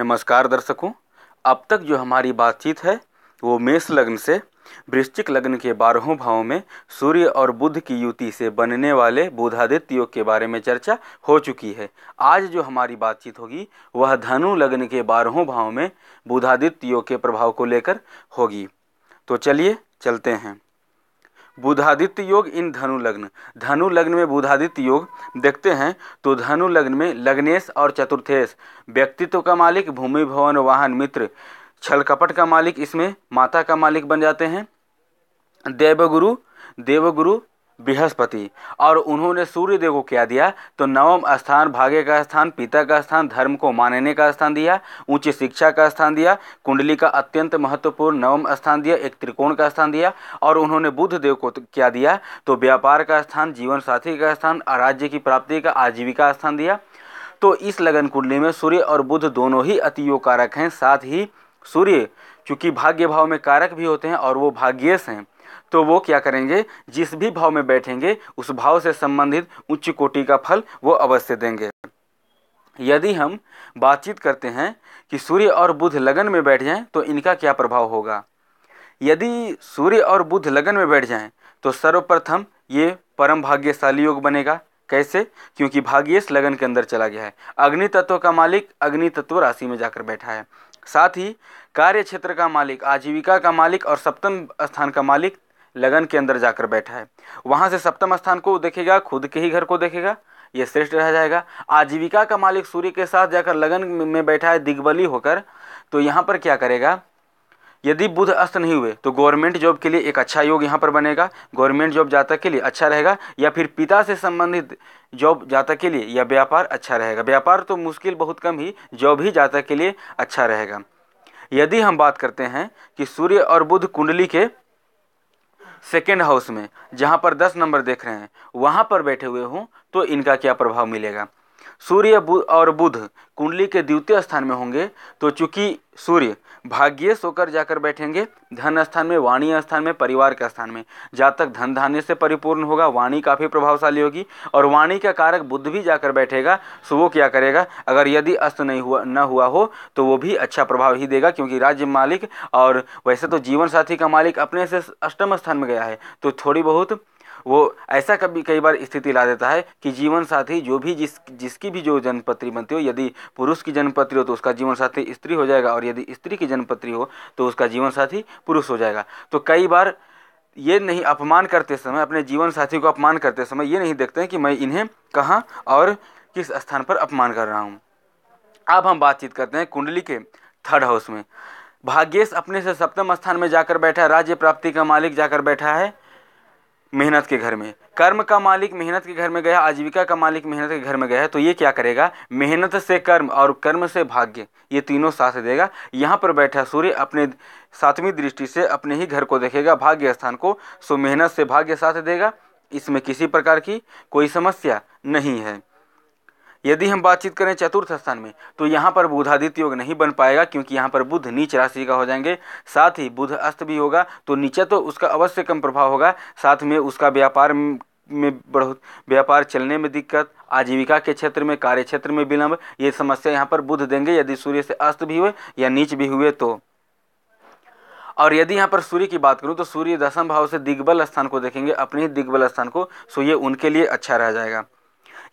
नमस्कार दर्शकों अब तक जो हमारी बातचीत है वो मेष लग्न से वृश्चिक लग्न के बारहों भावों में सूर्य और बुध की युति से बनने वाले बुधादित्य योग के बारे में चर्चा हो चुकी है आज जो हमारी बातचीत होगी वह धनु लग्न के बारहों भावों में बुधादित्य योग के प्रभाव को लेकर होगी तो चलिए चलते हैं बुधादित्य योग इन धनु लग्न धनु लग्न में बुधादित्य योग देखते हैं तो धनु लग्न में लग्नेश और चतुर्थेश व्यक्तित्व का मालिक भूमि भवन वाहन मित्र छल कपट का मालिक इसमें माता का मालिक बन जाते हैं देवगुरु देवगुरु बृहस्पति और उन्होंने सूर्यदेव को क्या दिया तो नवम स्थान भाग्य का स्थान पिता का स्थान धर्म को मानने का स्थान दिया उच्च शिक्षा का स्थान दिया कुंडली का अत्यंत महत्वपूर्ण नवम स्थान दिया एक त्रिकोण का स्थान दिया और उन्होंने बुद्ध देव को तो क्या दिया तो व्यापार का स्थान जीवन साथी का स्थान राज्य की प्राप्ति का आजीविका स्थान दिया तो इस लगन कुंडली में सूर्य और बुद्ध दोनों ही अतियो कारक हैं साथ ही सूर्य क्योंकि भाग्य भाव में कारक भी होते हैं और वो भाग्यश हैं तो वो क्या करेंगे जिस भी भाव में बैठेंगे उस भाव से संबंधित उच्च कोटि का फल वो अवश्य देंगे यदि हम बातचीत करते हैं कि सूर्य और बुध लगन में बैठ जाएं तो इनका क्या प्रभाव होगा यदि सूर्य और बुध लगन में बैठ जाएं तो सर्वप्रथम ये परम भाग्यशाली योग बनेगा कैसे क्योंकि भाग्येश लगन के अंदर चला गया है अग्नि तत्व का मालिक अग्नि तत्व राशि में जाकर बैठा है साथ ही कार्य क्षेत्र का मालिक आजीविका का मालिक और सप्तम स्थान का मालिक लगन के अंदर जाकर बैठा है वहाँ से सप्तम स्थान को देखेगा खुद के ही घर को देखेगा ये श्रेष्ठ रह जाएगा आजीविका का मालिक सूर्य के साथ जाकर लगन में बैठा है दिग्बली होकर तो यहाँ पर क्या करेगा यदि बुध अस्त नहीं हुए तो गवर्नमेंट जॉब के लिए एक अच्छा योग यहाँ पर बनेगा गवर्नमेंट जॉब जातक के लिए अच्छा रहेगा या फिर पिता से संबंधित जॉब जातक के लिए या व्यापार अच्छा रहेगा व्यापार तो मुश्किल बहुत कम ही जॉब ही जातक के लिए अच्छा रहेगा यदि हम बात करते हैं कि सूर्य और बुध कुंडली के सेकेंड हाउस में जहाँ पर दस नंबर देख रहे हैं वहाँ पर बैठे हुए हों तो इनका क्या प्रभाव मिलेगा सूर्य बुध और बुध कुंडली के द्वितीय स्थान में होंगे तो चूंकि सूर्य भाग्य सोकर जाकर बैठेंगे धन स्थान में वाणी स्थान में परिवार के स्थान में जातक धन धान्य से परिपूर्ण होगा वाणी काफ़ी प्रभावशाली होगी और वाणी का कारक बुद्ध भी जाकर बैठेगा सो तो वो क्या करेगा अगर यदि अस्त नहीं हुआ न हुआ हो तो वो भी अच्छा प्रभाव ही देगा क्योंकि राज्य मालिक और वैसे तो जीवन साथी का मालिक अपने से अष्टम स्थान में गया है तो थोड़ी बहुत वो ऐसा कभी कई बार स्थिति ला देता है कि जीवन साथी जो भी जिस जिसकी भी जो जन्मपत्री बनती हो यदि पुरुष की जन्मपत्री हो तो उसका जीवन साथी स्त्री हो जाएगा और यदि स्त्री की जन्मपत्री हो तो उसका जीवन साथी पुरुष हो जाएगा तो कई बार ये नहीं अपमान करते समय अपने जीवन साथी को अपमान करते समय ये नहीं देखते हैं कि मैं इन्हें कहाँ और किस स्थान पर अपमान कर रहा हूँ अब हम बातचीत करते हैं कुंडली के थर्ड हाउस में भाग्येश अपने से सप्तम स्थान में जाकर बैठा है राज्य प्राप्ति का मालिक जाकर बैठा है मेहनत के घर में कर्म का मालिक मेहनत के घर में गया आजीविका का मालिक मेहनत के घर में गया तो ये क्या करेगा मेहनत से कर्म और कर्म से भाग्य ये तीनों साथ देगा यहाँ पर बैठा सूर्य अपने सातवीं दृष्टि से अपने ही घर को देखेगा भाग्य स्थान को सो मेहनत से भाग्य साथ देगा इसमें किसी प्रकार की कोई समस्या नहीं है यदि हम बातचीत करें चतुर्थ स्थान में तो यहाँ पर बुधादित्य योग नहीं बन पाएगा क्योंकि यहाँ पर बुध नीच राशि का हो जाएंगे साथ ही बुध अस्त भी होगा तो नीचे तो उसका अवश्य कम प्रभाव होगा साथ में उसका व्यापार में बढ़ोत व्यापार चलने में दिक्कत आजीविका के क्षेत्र में कार्य क्षेत्र में विलंब ये समस्या यहाँ पर बुध देंगे यदि सूर्य से अस्त भी हुए या नीच भी हुए तो और यदि यहाँ पर सूर्य की बात करूँ तो सूर्य दसम भाव से दिग्बल स्थान को देखेंगे अपने ही दिग्बल स्थान को सो ये उनके लिए अच्छा रह जाएगा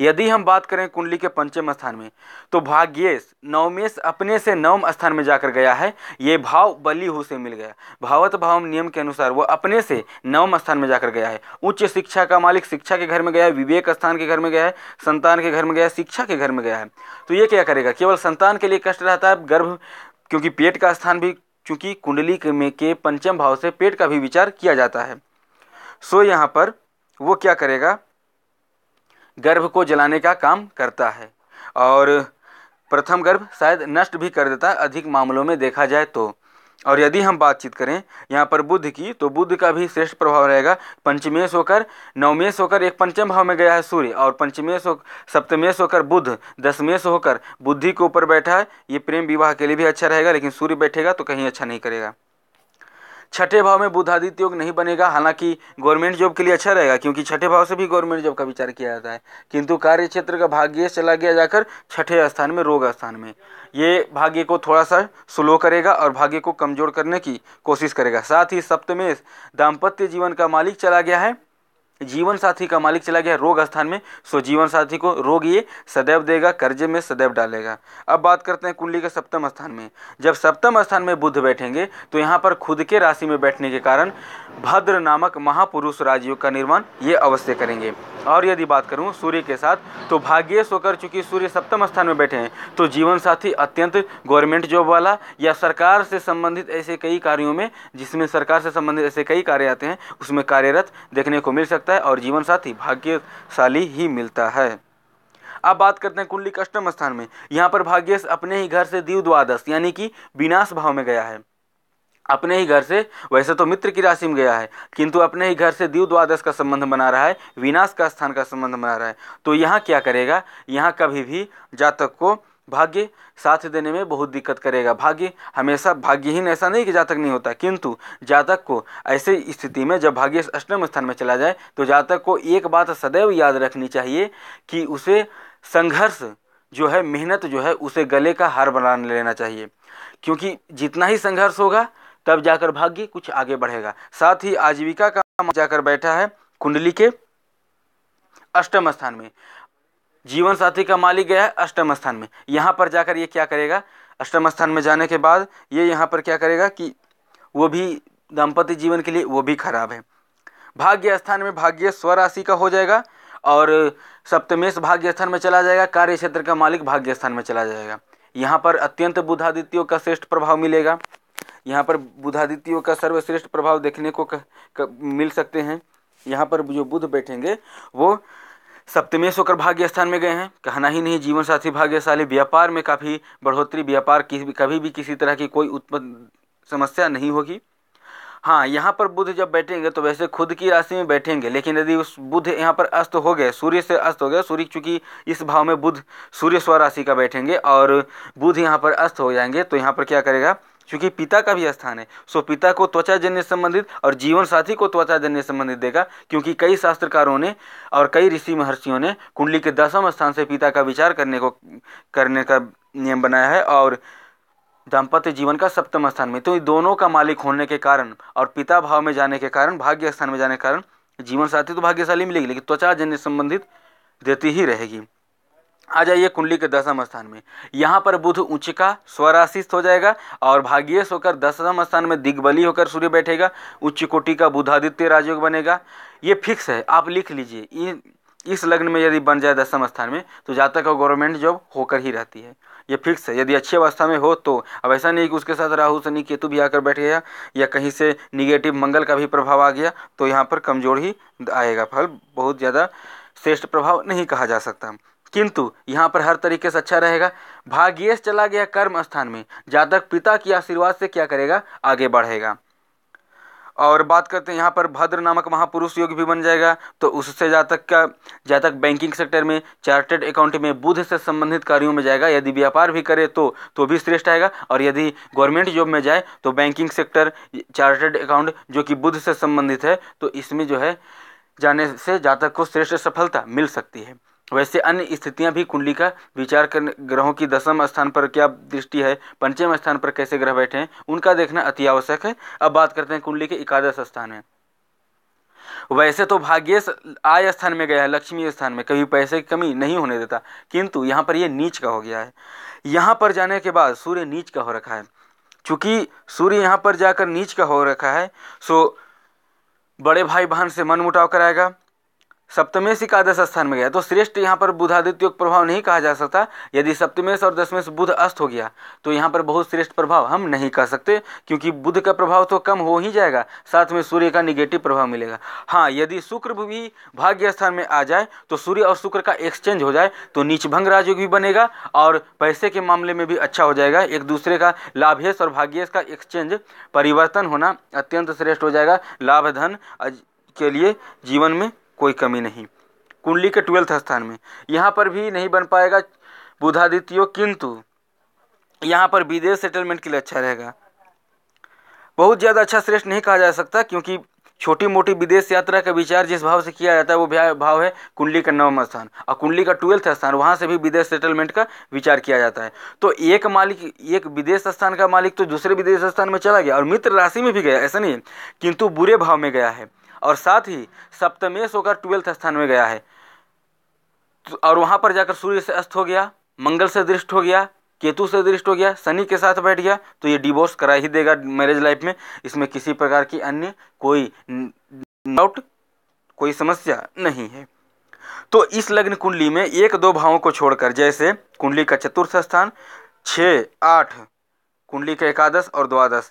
यदि हम बात करें कुंडली के पंचम स्थान में तो भाग्येश नवमेश अपने से नवम स्थान में जाकर गया है ये भाव बलि हु से मिल गया भावत भाव नियम के अनुसार वह अपने से नवम स्थान में जाकर गया है उच्च शिक्षा का मालिक शिक्षा के घर में गया है विवेक स्थान के घर में गया है संतान के घर में गया है शिक्षा के घर में गया है तो ये क्या करेगा केवल संतान के लिए कष्ट रहता है गर्भ क्योंकि पेट का स्थान भी चूंकि कुंडली में के पंचम भाव से पेट का भी विचार किया जाता है सो यहाँ पर वो क्या करेगा गर्भ को जलाने का काम करता है और प्रथम गर्भ शायद नष्ट भी कर देता है अधिक मामलों में देखा जाए तो और यदि हम बातचीत करें यहाँ पर बुद्ध की तो बुद्ध का भी श्रेष्ठ प्रभाव रहेगा पंचमेश होकर नवमेश होकर एक पंचम भाव में गया है सूर्य और पंचमेश हो सप्तमेश होकर बुद्ध दसमेश होकर बुद्धि के ऊपर बैठा है ये प्रेम विवाह के लिए भी अच्छा रहेगा लेकिन सूर्य बैठेगा तो कहीं अच्छा नहीं करेगा छठे भाव में बुधादित्य योग नहीं बनेगा हालांकि गवर्नमेंट जॉब के लिए अच्छा रहेगा क्योंकि छठे भाव से भी गवर्नमेंट जॉब का विचार किया जाता है किंतु कार्य क्षेत्र का भाग्य चला गया जाकर छठे स्थान में रोग स्थान में ये भाग्य को थोड़ा सा स्लो करेगा और भाग्य को कमजोर करने की कोशिश करेगा साथ ही सप्तमेश दाम्पत्य जीवन का मालिक चला गया है जीवन साथी का मालिक चला गया रोग स्थान में सो जीवन साथी को रोग ये सदैव देगा कर्जे में सदैव डालेगा अब बात करते हैं कुंडली के सप्तम स्थान में जब सप्तम स्थान में बुद्ध बैठेंगे तो यहाँ पर खुद के राशि में बैठने के कारण भद्र नामक महापुरुष राजयोग का निर्माण ये अवश्य करेंगे और यदि बात करूँ सूर्य के साथ तो भाग्येश होकर चूंकि सूर्य सप्तम स्थान में बैठे हैं तो जीवन साथी अत्यंत गवर्नमेंट जॉब वाला या सरकार से संबंधित ऐसे कई कार्यों में जिसमें सरकार से संबंधित ऐसे कई कार्य आते हैं उसमें कार्यरत देखने को मिल सकता है और जीवन साथी भाग्यशाली ही मिलता है अब बात करते हैं कुंडली कष्टम स्थान में यहाँ पर भाग्यश अपने ही घर से दीव द्वादश यानी कि विनाश भाव में गया है अपने ही घर से वैसे तो मित्र की राशि में गया है किंतु अपने ही घर से दीव द्वादश का संबंध बना रहा है विनाश का स्थान का संबंध बना रहा है तो यहाँ क्या करेगा यहाँ कभी भी जातक को भाग्य साथ देने में बहुत दिक्कत करेगा भाग्य हमेशा भाग्यहीन ऐसा नहीं कि जातक नहीं होता किंतु जातक को ऐसे स्थिति में जब भाग्य अष्टम स्थान में चला जाए तो जातक को एक बात सदैव याद रखनी चाहिए कि उसे संघर्ष जो है मेहनत जो है उसे गले का हार बना लेना चाहिए क्योंकि जितना ही संघर्ष होगा तब जाकर भाग्य कुछ आगे बढ़ेगा साथ ही आजीविका का जाकर बैठा है कुंडली के अष्टम स्थान में जीवन साथी का मालिक गया है अष्टम स्थान में यहाँ पर जाकर ये क्या करेगा अष्टम स्थान में जाने के बाद ये यहाँ पर क्या करेगा कि वो भी दाम्पत्य जीवन के लिए वो भी खराब है भाग्य स्थान में भाग्य स्वराशि का हो जाएगा और सप्तमेश भाग्य स्थान में चला जाएगा कार्य क्षेत्र का मालिक भाग्य स्थान में चला जाएगा यहाँ पर अत्यंत बुधादित्यों का श्रेष्ठ प्रभाव मिलेगा यहाँ पर बुधादित्यों का सर्वश्रेष्ठ प्रभाव देखने को क, क, मिल सकते हैं यहाँ पर जो बुध बैठेंगे वो सप्तमेश होकर भाग्य स्थान में गए हैं कहना ही नहीं जीवन साथी भाग्यशाली व्यापार में काफ़ी बढ़ोतरी व्यापार की कभी भी किसी तरह की कोई उत्पन्न समस्या नहीं होगी हाँ यहाँ पर बुध जब बैठेंगे तो वैसे खुद की राशि में बैठेंगे लेकिन यदि उस बुध यहाँ पर अस्त हो गए सूर्य से अस्त हो गए सूर्य चूंकि इस भाव में बुध सूर्य स्व राशि का बैठेंगे और बुध यहाँ पर अस्त हो जाएंगे तो यहाँ पर क्या करेगा क्योंकि पिता का भी स्थान है सो पिता को त्वचा जन्य संबंधित और जीवन साथी को त्वचा जन्य संबंधित देगा क्योंकि कई शास्त्रकारों ने और कई ऋषि महर्षियों ने कुंडली के दसम स्थान से पिता का विचार करने को करने का नियम बनाया है और दाम्पत्य जीवन का सप्तम स्थान में तो दोनों का मालिक होने के कारण और पिता भाव में जाने के कारण भाग्य स्थान में जाने के कारण जीवन साथी तो भाग्यशाली मिलेगी लेकिन त्वचा जन्य संबंधित देती ही रहेगी आ जाइए कुंडली के दसम स्थान में यहाँ पर बुध उच्चिका स्वराशिस्थ हो जाएगा और भाग्यश होकर दसम स्थान में दिग्बली होकर सूर्य बैठेगा उच्च कोटि का बुधादित्य राजयोग बनेगा ये फिक्स है आप लिख लीजिए इस लग्न में यदि बन जाए दसम स्थान में तो जातक और गवर्नमेंट जॉब होकर ही रहती है ये फिक्स है यदि अच्छी अवस्था में हो तो अब ऐसा नहीं कि उसके साथ राहु शनि केतु भी आकर बैठ गया या कहीं से निगेटिव मंगल का भी प्रभाव आ गया तो यहाँ पर कमजोर ही आएगा फल बहुत ज़्यादा श्रेष्ठ प्रभाव नहीं कहा जा सकता किंतु यहाँ पर हर तरीके से अच्छा रहेगा भाग्येश चला गया कर्म स्थान में जातक पिता की आशीर्वाद से क्या करेगा आगे बढ़ेगा और बात करते हैं यहाँ पर भद्र नामक महापुरुष योग भी बन जाएगा तो उससे जातक का जातक बैंकिंग सेक्टर में चार्टेड अकाउंट में बुध से संबंधित कार्यों में जाएगा यदि व्यापार भी करे तो तो भी श्रेष्ठ आएगा और यदि गवर्नमेंट जॉब में जाए तो बैंकिंग सेक्टर चार्टेड अकाउंट जो कि बुध से संबंधित है तो इसमें जो है जाने से जातक को श्रेष्ठ सफलता मिल सकती है वैसे अन्य स्थितियां भी कुंडली का विचार कर ग्रहों की दसम स्थान पर क्या दृष्टि है पंचम स्थान पर कैसे ग्रह बैठे हैं उनका देखना अति आवश्यक है अब बात करते हैं कुंडली के एकादश स्थान में वैसे तो भाग्यश आय स्थान में गया है लक्ष्मी स्थान में कभी पैसे की कमी नहीं होने देता किंतु यहाँ पर यह नीच का हो गया है यहाँ पर जाने के बाद सूर्य नीच का हो रखा है चूंकि सूर्य यहाँ पर जाकर नीच का हो रखा है सो बड़े भाई बहन से मन मुटाव कराएगा सप्तमेश एकादश स्थान में गया तो श्रेष्ठ यहाँ पर बुधादित्य प्रभाव नहीं कहा जा सकता यदि सप्तमेश और दसमेश बुध अस्त हो गया तो यहाँ पर बहुत श्रेष्ठ प्रभाव हम नहीं कह सकते क्योंकि बुध का प्रभाव तो कम हो ही जाएगा साथ में सूर्य का निगेटिव प्रभाव मिलेगा हाँ यदि शुक्र भी भाग्य स्थान में आ जाए तो सूर्य और शुक्र का एक्सचेंज हो जाए तो नीच भंग राजयोग भी बनेगा और पैसे के मामले में भी अच्छा हो जाएगा एक दूसरे का लाभेश और भाग्येश का एक्सचेंज परिवर्तन होना अत्यंत श्रेष्ठ हो जाएगा लाभ धन के लिए जीवन में कोई कमी नहीं कुंडली के ट्वेल्थ स्थान में यहाँ पर भी नहीं बन पाएगा बुधादित्य किंतु यहाँ पर विदेश सेटलमेंट के लिए अच्छा रहेगा बहुत ज़्यादा अच्छा श्रेष्ठ नहीं कहा जा सकता क्योंकि छोटी मोटी विदेश यात्रा का विचार जिस भाव से किया जाता है वो भाव है कुंडली का नवम स्थान और कुंडली का ट्वेल्थ स्थान वहाँ से भी विदेश सेटलमेंट का विचार किया जाता है तो एक मालिक एक विदेश स्थान का मालिक तो दूसरे विदेश स्थान में चला गया और मित्र राशि में भी गया ऐसा नहीं किंतु बुरे भाव में गया है और साथ ही सप्तमेश होकर ट्वेल्थ स्थान में गया है तो और वहाँ पर जाकर सूर्य से अस्त हो गया मंगल से दृष्ट हो गया केतु से दृष्ट हो गया शनि के साथ बैठ गया तो ये डिवोर्स करा ही देगा मैरिज लाइफ में इसमें किसी प्रकार की अन्य कोई डाउट कोई समस्या नहीं है तो इस लग्न कुंडली में एक दो भावों को छोड़कर जैसे कुंडली का चतुर्थ स्थान छः आठ कुंडली का एकादश और द्वादश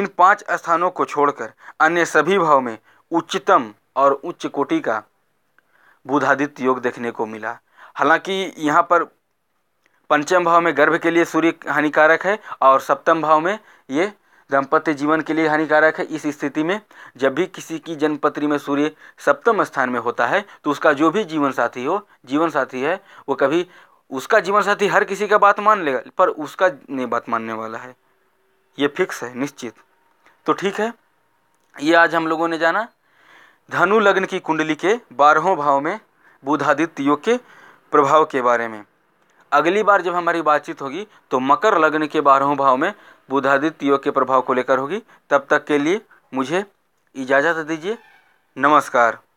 इन पांच स्थानों को छोड़कर अन्य सभी भाव में उच्चतम और उच्च कोटि का बुधादित्य योग देखने को मिला हालांकि यहाँ पर पंचम भाव में गर्भ के लिए सूर्य हानिकारक है और सप्तम भाव में ये दाम्पत्य जीवन के लिए हानिकारक है इस स्थिति में जब भी किसी की जन्मपत्री में सूर्य सप्तम स्थान में होता है तो उसका जो भी जीवन साथी हो जीवन साथी है वो कभी उसका जीवन साथी हर किसी का बात मान लेगा पर उसका नहीं बात मानने वाला है ये फिक्स है निश्चित तो ठीक है ये आज हम लोगों ने जाना धनु लग्न की कुंडली के बारहों भाव में बुधादित्य योग के प्रभाव के बारे में अगली बार जब हमारी बातचीत होगी तो मकर लग्न के बारहों भाव में बुधादित्य योग के प्रभाव को लेकर होगी तब तक के लिए मुझे इजाज़त दीजिए नमस्कार